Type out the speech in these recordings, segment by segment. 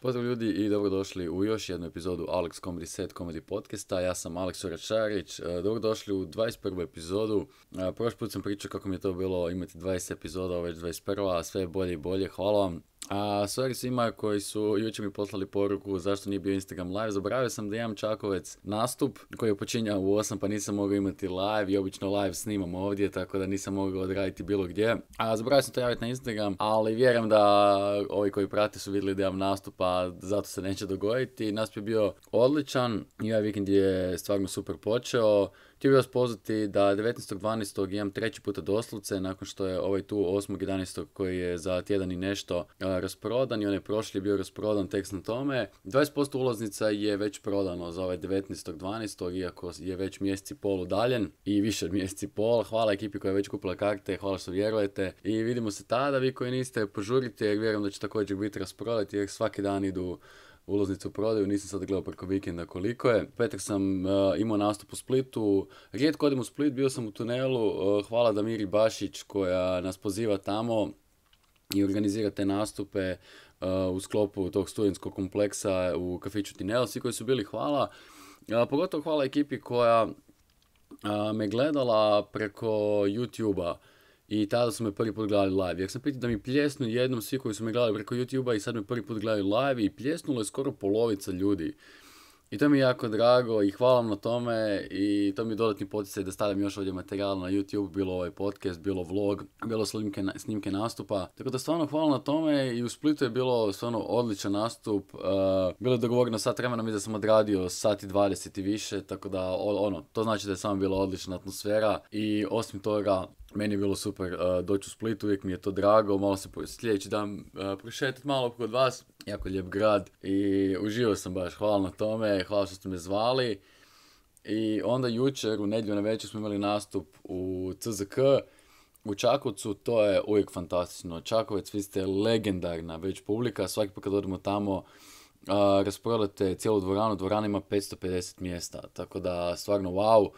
Pozdrav ljudi i dobrodošli u još jednu epizodu Alex Comedy Set Comedy Podcasta. Ja sam Alex Oračarić. E, dobrodošli u 21. epizodu. E, prošli put sam pričao kako mi je to bilo imati 20 epizoda, ove već 21. Sve je bolje i bolje. Hvala vam. A, sorry svima koji su jučer mi poslali poruku zašto nije bio Instagram live. Zaboravio sam da imam Čakovec nastup koji je počinjao u 8 pa nisam mogao imati live i obično live snimam ovdje tako da nisam mogao odraditi bilo gdje. A zaboravio sam to javiti na Instagram, ali vjerujem da ovi koji prate su vidjeli da imam nastup a zato se neće dogoditi. Nastup je bio odličan i ovaj vikend je stvarno super počeo. Htio bih vas pozvati da 19.12. imam treći puta doslovce nakon što je ovaj tu 8.11. koji je za tjedan i nešto rasprodan i on je prošli bio rasprodan tekst na tome. 20% ulaznica je već prodano za ovaj 19.12. iako je već mjeseci pol udaljen i više od mjeseci pol. Hvala ekipi koja je već kupila karte, hvala što vjerujete i vidimo se tada. Vi koji niste požurite jer vjerujem da će također biti rasprodati jer svaki dan idu ulaznice u prodaju, nisam sad gledao preko vikenda koliko je. Petak sam e, imao nastup u Splitu, rijetko odim u Split, bio sam u tunelu, uh, hvala Damiri Bašić koja nas poziva tamo i organizira te nastupe e, u sklopu tog studentskog kompleksa u kafiću Tinel, svi koji su bili hvala, pogotovo hvala ekipi koja me gledala preko YouTube-a. I tada su me prvi put gledali live. Jer sam pitao da mi pljesnu jednom svi koji su me gledali preko YouTube-a i sad me prvi put gledaju live i pljesnulo je skoro polovica ljudi. I to mi je jako drago i hvala vam na tome i to mi je dodatni poticaj da stavljam još ovdje materijal na YouTube, bilo ovaj podcast, bilo vlog, bilo snimke, snimke nastupa. Tako da stvarno hvala na tome i u Splitu je bilo stvarno odličan nastup. Uh, bilo je dogovoreno sat vremena mi da sam odradio sati 20 i više, tako da ono, to znači da je samo bila odlična atmosfera i osim toga meni je bilo super doći u Split, uvijek mi je to drago, malo se sljedeći dan uh, malo kod vas, jako lijep grad i uživao sam baš, hvala na tome, hvala što ste me zvali. I onda jučer u nedjelju na večer smo imali nastup u CZK, u Čakovcu, to je uvijek fantastično. Čakovec, vi ste legendarna već publika, svaki put kad odemo tamo uh, cijelu dvoranu, dvorana ima 550 mjesta, tako da stvarno wow.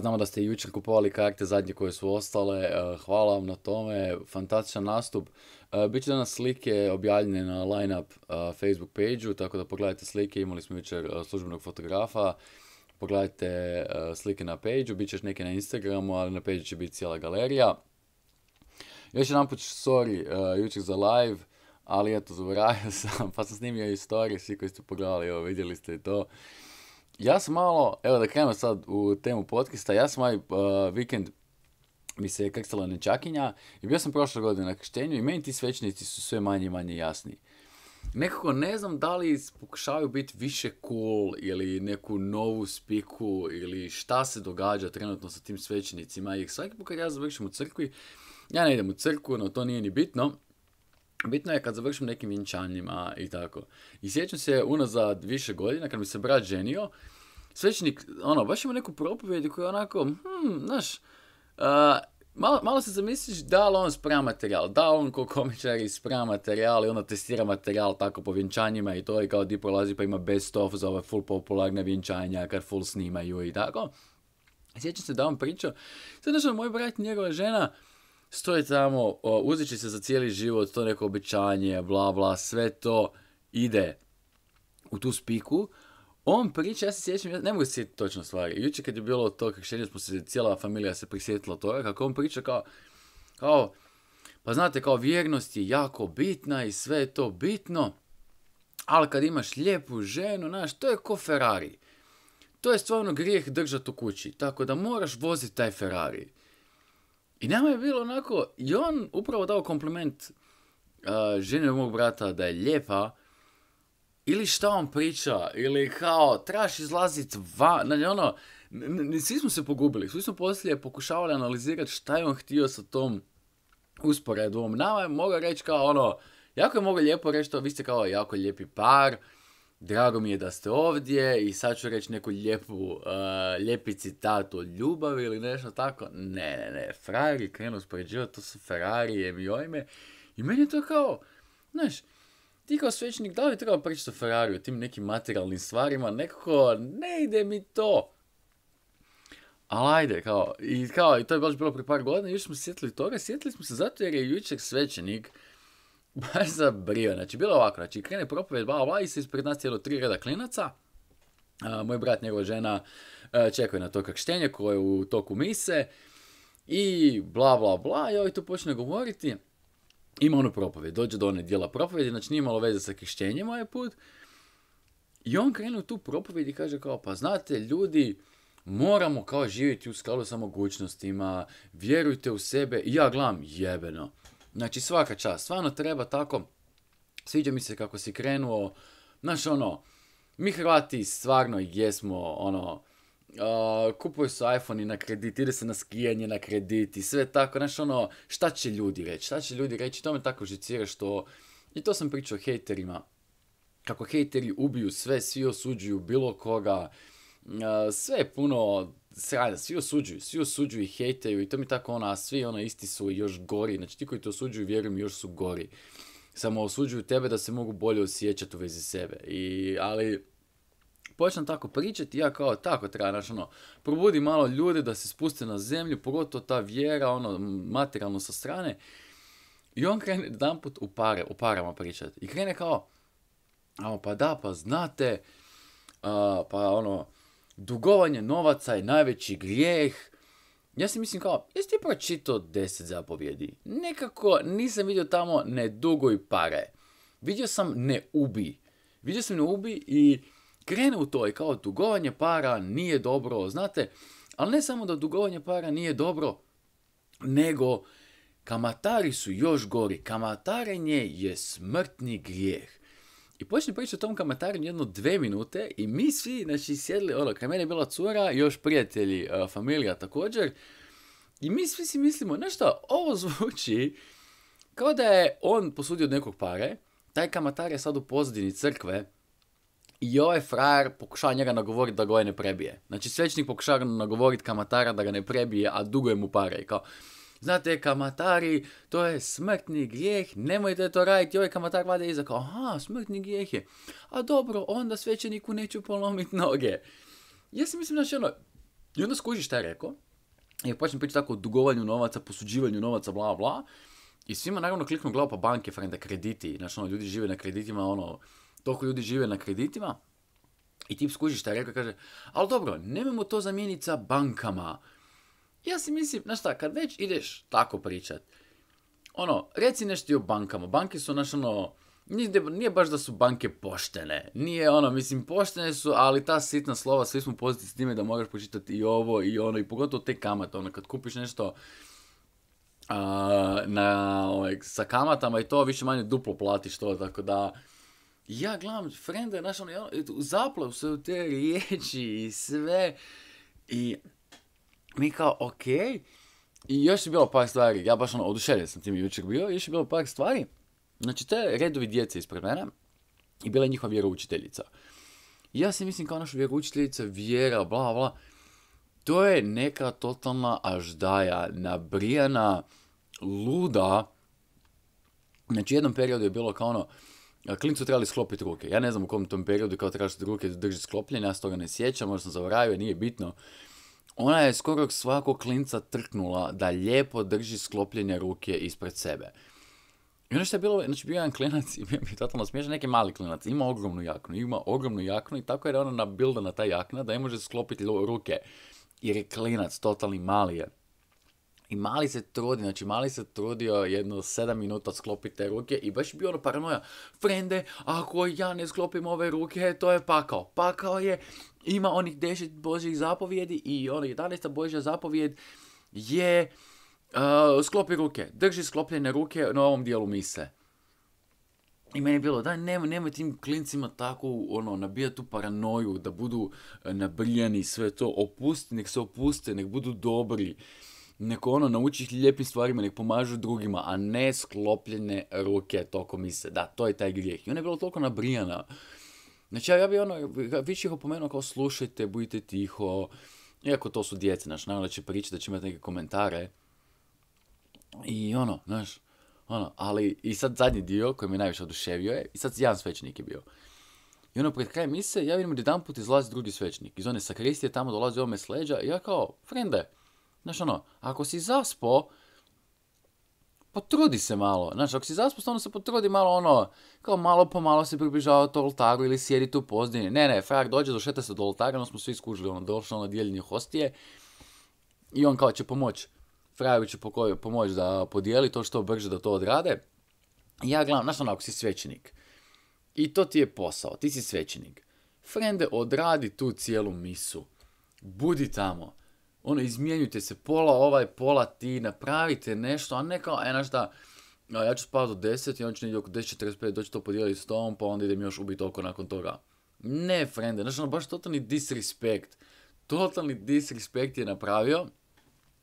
Znamo da ste jučer kupovali karte, zadnje koje su ostale, e, hvala vam na tome, fantastičan nastup. E, Biće danas slike objavljene na lineup e, Facebook page tako da pogledajte slike, imali smo jučer službenog fotografa, pogledajte slike na page bit će neke na Instagramu, ali na page će biti cijela galerija. Još jedan put, sorry, jučer za live, ali eto, zaboravio sam, pa sam snimio i story, svi koji ste pogledali, evo, vidjeli ste i to ja sam malo, evo da krenemo sad u temu podcasta, ja sam ovaj uh, vikend mi se je nečakinja i bio sam prošle godine na krštenju i meni ti svećnici su sve manje i manje jasni. Nekako ne znam da li pokušavaju biti više cool ili neku novu spiku ili šta se događa trenutno sa tim svećnicima Jer svaki put kad ja završim u crkvi, ja ne idem u crkvu, no to nije ni bitno, Bitno je kad završim nekim vinčanjima i tako. I sjećam se unazad više godina kad mi se brat ženio, svećnik, ono, baš ima neku propovijed koja je onako, hmm, znaš, malo, malo se zamisliš da li on sprema materijal, da li on ko komičar sprema materijal i onda testira materijal tako po vinčanjima i to i kao di prolazi pa ima best of za ove full popularne vinčanja kad full snimaju i tako. Sjećam se da on pričao, sad znaš, ono, moj brat njegova žena, stoji tamo, uzet se za cijeli život to neko običanje, bla bla, sve to ide u tu spiku. On priča, ja se sjećam, ne mogu se sjetiti točno stvari. Jučer kad je bilo to krišenje, smo se, cijela familija se prisjetila toga, kako on priča kao, kao, pa znate, kao vjernost je jako bitna i sve je to bitno, ali kad imaš lijepu ženu, znaš, to je ko Ferrari. To je stvarno grijeh držati u kući, tako da moraš voziti taj Ferrari. I nama je bilo onako, i on upravo dao kompliment uh, ženi mog brata da je lijepa, ili šta on priča, ili kao, trebaš izlazit van, znači ono, svi smo se pogubili, svi smo poslije pokušavali analizirati šta je on htio sa tom usporedom, Nama je mogao reći kao ono, jako je mogao lijepo reći to, vi ste kao jako lijepi par, Drago mi je da ste ovdje i sad ću reći neku lijepu, eh, lijepi citat od ljubavi ili nešto tako. Ne, ne, ne, Ferrari krenu spoređivati, to su je i ojme. I meni je to kao, znaš, ti kao svećnik, da li treba pričati o o tim nekim materijalnim stvarima, nekako ne ide mi to. Ali ajde, kao, i kao, i to je baš bilo prije par godina, još smo sjetili toga, sjetili smo se zato jer je jučer svećenik, Baš za brio, znači bilo ovako, znači krene propoved, bla, bla, i se ispred nas cijelo tri reda klinaca, moj brat, njegova žena, e, čekuje na to kakštenje koje je u toku mise, i bla, bla, bla, i ovaj tu počne govoriti, ima onu propoved, dođe do one dijela propovedi, znači nije imalo veze sa krištenjem ovaj put, i on krenu tu propovedi i kaže kao, pa znate, ljudi, moramo kao živjeti u skladu sa mogućnostima, vjerujte u sebe, i ja gledam, jebeno, Znači svaka čast, stvarno treba tako, sviđa mi se kako si krenuo, naš ono, mi Hrvati stvarno jesmo ono, Uh, kupuju su iPhone i na kredit, ide se na skijanje na kredit i sve tako, znaš ono, šta će ljudi reći, šta će ljudi reći, to me tako žicira što, i to sam pričao hejterima, kako hejteri ubiju sve, svi osuđuju bilo koga, sve je puno Sjajno, svi osuđuju, svi osuđuju i hejtaju i to mi tako ona a svi ona isti su još gori, znači ti koji te osuđuju, vjerujem, još su gori. Samo osuđuju tebe da se mogu bolje osjećati u vezi sebe. I, ali, počnem tako pričati, ja kao tako treba, znači ono, probudi malo ljude da se spuste na zemlju, pogotovo ta vjera, ono, materijalno sa strane. I on krene jedan put u pare, u parama pričati. I krene kao, a pa da, pa znate, pa ono, dugovanje novaca je najveći grijeh. Ja si mislim kao, jesi ti pročito 10 zapovjedi? Nekako nisam vidio tamo ne duguj pare. Vidio sam ne ubi. Vidio sam ne ubi i krene u to i kao dugovanje para nije dobro, znate. Ali ne samo da dugovanje para nije dobro, nego kamatari su još gori. Kamatarenje je smrtni grijeh. I počne pričati o tom kamataru jedno dve minute i mi svi, znači, sjedli, ono, kraj mene je bila cura, još prijatelji, familija također. I mi svi si mislimo, znaš šta, ovo zvuči kao da je on posudio od nekog pare, taj kamatar je sad u pozadini crkve i ovaj frajer pokušava njega nagovoriti da ga ovaj ne prebije. Znači svećnik pokušava nagovoriti kamatara da ga ne prebije, a dugo je mu pare. I kao, znate, kamatari, to je smrtni grijeh, nemojte to raditi, ovaj kamatar vade iza kao, aha, smrtni grijeh je. A dobro, onda svećeniku neću polomiti noge. Ja si mislim, znači, ono, i onda skuži šta je rekao, i počne pričati tako o dugovanju novaca, posuđivanju novaca, bla, bla, i svima naravno kliknu glavu pa banke, da krediti, znači, ono, ljudi žive na kreditima, ono, toliko ljudi žive na kreditima, i tip skuži šta je rekao, kaže, ali dobro, nemojmo to zamijeniti sa bankama, ja si mislim, znaš šta, kad već ideš tako pričat, ono, reci nešto i o bankama. Banke su, znaš, ono, nije, baš da su banke poštene. Nije ono, mislim, poštene su, ali ta sitna slova, svi smo poziti s time da moraš počitati i ovo i ono, i pogotovo te kamate, ono, kad kupiš nešto, na, ovaj, sa kamatama i to više manje duplo platiš to, tako da ja gledam frende, znaš, ono, ja, zaplav se u te riječi i sve i mi kao, ok. I još je bilo par stvari, ja baš ono oduševljen sam tim jučer bio, još je bilo par stvari. Znači, te redovi djece ispred mene i bila je njihova vjeroučiteljica. I ja se mislim kao naša vjeroučiteljica, vjera, bla, bla. To je neka totalna aždaja, nabrijana, luda. Znači, u jednom periodu je bilo kao ono, klincu trebali sklopiti ruke. Ja ne znam u kom tom periodu kao tražiti ruke drži sklopljenja, ja se toga ne sjećam, možda sam nije bitno. Ona je skoro svakog klinca trknula da lijepo drži sklopljenje ruke ispred sebe. I ono što je bilo, znači bio jedan klinac i bio mi totalno smiješan, neki mali klinac, ima ogromnu jaknu, ima ogromnu jaknu i tako je da ona na ta jakna da je može sklopiti ruke. Jer je klinac, totalni mali je. I mali se trudi, znači mali se trudio jedno sedam minuta sklopiti te ruke i baš bio ono paranoja. Frende, ako ja ne sklopim ove ruke, e, to je pakao. Pakao je, ima onih 10 Božjih zapovjedi i ono 11. Božja zapovjed je sklopi ruke. Drži sklopljene ruke na ovom dijelu mise. I meni je bilo, da nemoj, tim klincima tako ono, tu paranoju, da budu e, nabrijani sve to, opusti, nek se opuste, nek budu dobri. Nek ono nauči ih lijepim stvarima, nek pomažu drugima, a ne sklopljene ruke toko mise. Da, to je taj grijeh. I ona je bila toliko nabrijana. Znači, ja, bi ono, više ih opomenuo kao slušajte, budite tiho. Iako to su djece, znaš, naravno će pričati, da će imati neke komentare. I ono, znaš, ono, ali i sad zadnji dio koji me najviše oduševio je, i sad jedan svećenik je bio. I ono, pred krajem mise, ja vidim da jedan put izlazi drugi svećnik. Iz one sakristije tamo dolazi ovome s i ja kao, frende, Znaš ono, ako si zaspo, potrudi se malo. Znaš, ako si zaspo, stvarno se potrudi malo ono, kao malo po malo se približava to oltaru ili sjedi tu pozdini. Ne, ne, frak dođe, šeta se do oltara, ono smo svi skužili, ono, došlo na dijeljenje hostije. I on kao će pomoć, frajevi će pomoć da podijeli to što brže da to odrade. I ja gledam, znaš ono, ako si svećenik, i to ti je posao, ti si svećenik. Frende, odradi tu cijelu misu. Budi tamo ono, izmijenjujte se pola ovaj, pola ti, napravite nešto, a ne kao, e, šta, ja ću spavati do 10 i on će negdje oko 10.45 doći to podijeliti s tom, pa onda idem još ubiti oko nakon toga. Ne, frende, znaš, ono, baš totalni disrespekt. Totalni disrespekt je napravio.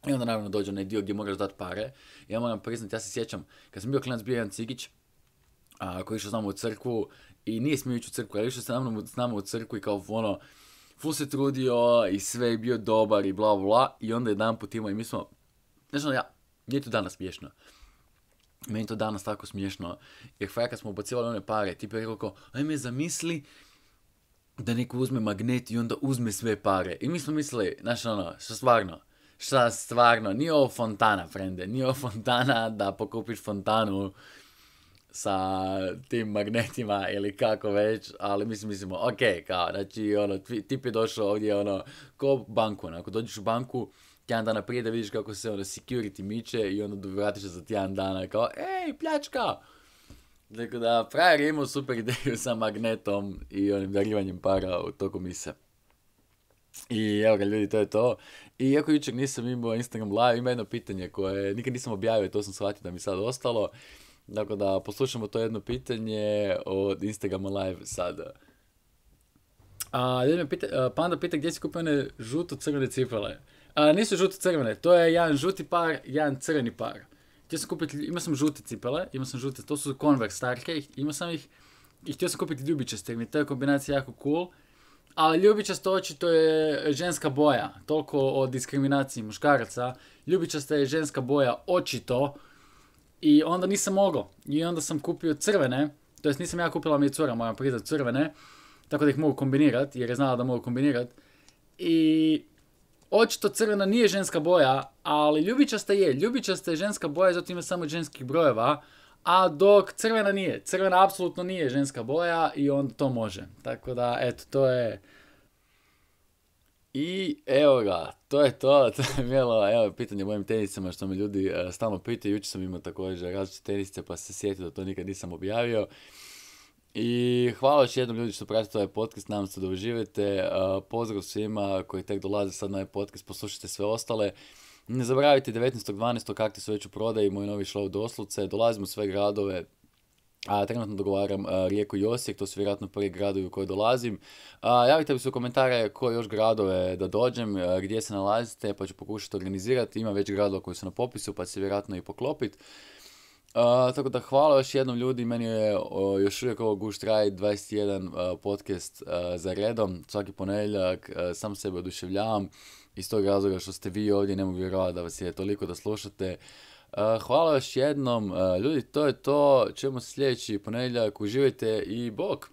I onda naravno dođe onaj dio gdje moraš dati pare. Ja moram priznati, ja se sjećam, kad sam bio klinac bio jedan cikić, a, koji išao s nama u crkvu, i nije smio ići u crkvu, ali išao s nama u crkvu i kao ono, ful se trudio i sve je bio dobar i bla bla i onda jedan put imao i mi smo, ne znam ono, ja, nije to danas smiješno. Meni je to danas tako smiješno, jer faja kad smo ubacivali one pare, tipa je rekao ajme zamisli da neko uzme magnet i onda uzme sve pare. I mi smo mislili, znaš ono, što stvarno, šta stvarno, nije ovo fontana, frende, nije ovo fontana da pokupiš fontanu sa tim magnetima ili kako već, ali mislim, mislim, ok, kao, znači, ono, tip je došao ovdje, ono, ko banku, Ako dođeš u banku, tjedan dana prije da vidiš kako se, ono, security miče i onda vratiš za tjedan dana, kao, ej, pljačka! Tako da, frajer je imao super ideju sa magnetom i onim darivanjem para u toku mise. I evo ga ljudi, to je to. I iako jučer nisam imao Instagram live, ima jedno pitanje koje nikad nisam objavio, to sam shvatio da mi sad ostalo. Tako da poslušamo to jedno pitanje od Instagrama live sada. A, pita, Panda pita gdje si kupio one žuto-crvene cipele. A, nisu žuto-crvene, to je jedan žuti par, jedan crveni par. Htio sam kupiti, imao sam žute cipele, imao sam žute, to su Converse starke, imao sam ih i htio sam kupiti ljubičaste, jer je ta kombinacija jako cool. Ali ljubičasto očito je ženska boja, toliko o diskriminaciji muškaraca. Ljubičasta je ženska boja očito, i onda nisam mogao. I onda sam kupio crvene, to jest nisam ja kupila mi je cura, moram priznat crvene, tako da ih mogu kombinirati, jer je znala da mogu kombinirati. I očito crvena nije ženska boja, ali ljubičasta je. Ljubičasta je ženska boja, zato ima samo ženskih brojeva. A dok crvena nije. Crvena apsolutno nije ženska boja i onda to može. Tako da, eto, to je i evo ga, to je to, to je evo, pitanje mojim tenisama što me ljudi e, stalno pitaju, jučer sam imao također različite tenisice pa se sjetio da to nikad nisam objavio. I hvala još jednom ljudi što pratite ovaj podcast, nadam se da uživate, e, pozdrav svima koji tek dolaze sad na ovaj podcast, poslušajte sve ostale. Ne zaboravite 19.12. kakti su već u prodaji, moj novi šlov dosluce, dolazimo u sve gradove, a, trenutno dogovaram a, Rijeku i to su vjerojatno prvi gradovi u koje dolazim. A, javite mi se u komentare koje još gradove da dođem, gdje se nalazite, pa ću pokušati organizirati. Ima već gradova koji su na popisu, pa će se vjerojatno i poklopiti. tako da hvala još jednom ljudi, meni je još uvijek ovo Gušt Raj 21 podcast za redom, svaki ponedjeljak, sam sebe oduševljavam iz tog razloga što ste vi ovdje, ne mogu vjerovati da vas je toliko da slušate. Eh, hvala još jednom. Eh, ljudi, to je to. se sljedeći ponedjeljak. Uživajte i bok!